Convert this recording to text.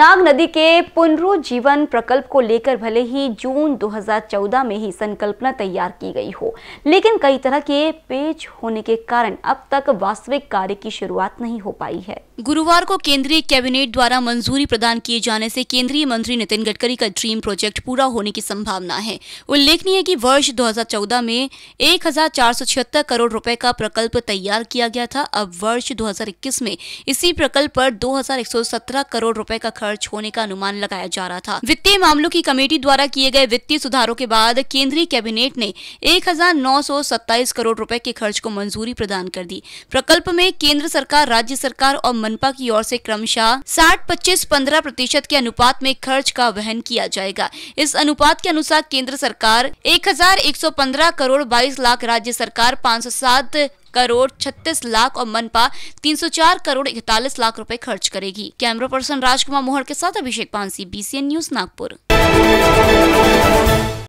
नाग नदी के पुनरुजीवन प्रकल्प को लेकर भले ही जून 2014 में ही संकल्पना तैयार की गई हो लेकिन कई तरह के पेच होने के कारण अब तक वास्तविक कार्य की शुरुआत नहीं हो पाई है गुरुवार को केंद्रीय कैबिनेट द्वारा मंजूरी प्रदान किए जाने से केंद्रीय मंत्री नितिन गडकरी का ड्रीम प्रोजेक्ट पूरा होने की संभावना है उल्लेखनीय है कि वर्ष 2014 में एक करोड़ रुपए का प्रकल्प तैयार किया गया था अब वर्ष 2021 में इसी प्रकल्प पर 2117 करोड़ रुपए का खर्च खर्च होने का अनुमान लगाया जा रहा था वित्तीय मामलों की कमेटी द्वारा किए गए वित्तीय सुधारों के बाद केंद्रीय कैबिनेट ने एक करोड़ रूपए के खर्च को मंजूरी प्रदान कर दी प्रकल्प में केंद्र सरकार राज्य सरकार और मनपा की ओर ऐसी क्रमशः साठ पच्चीस पंद्रह प्रतिशत के अनुपात में खर्च का वहन किया जाएगा इस अनुपात के अनुसार केंद्र सरकार एक करोड़ बाईस लाख राज्य सरकार पाँच करोड़ छत्तीस लाख और मनपा 304 करोड़ इकतालीस लाख रुपए खर्च करेगी कैमरा पर्सन राजकुमार मोहर के साथ अभिषेक पानसी बीसीएन न्यूज नागपुर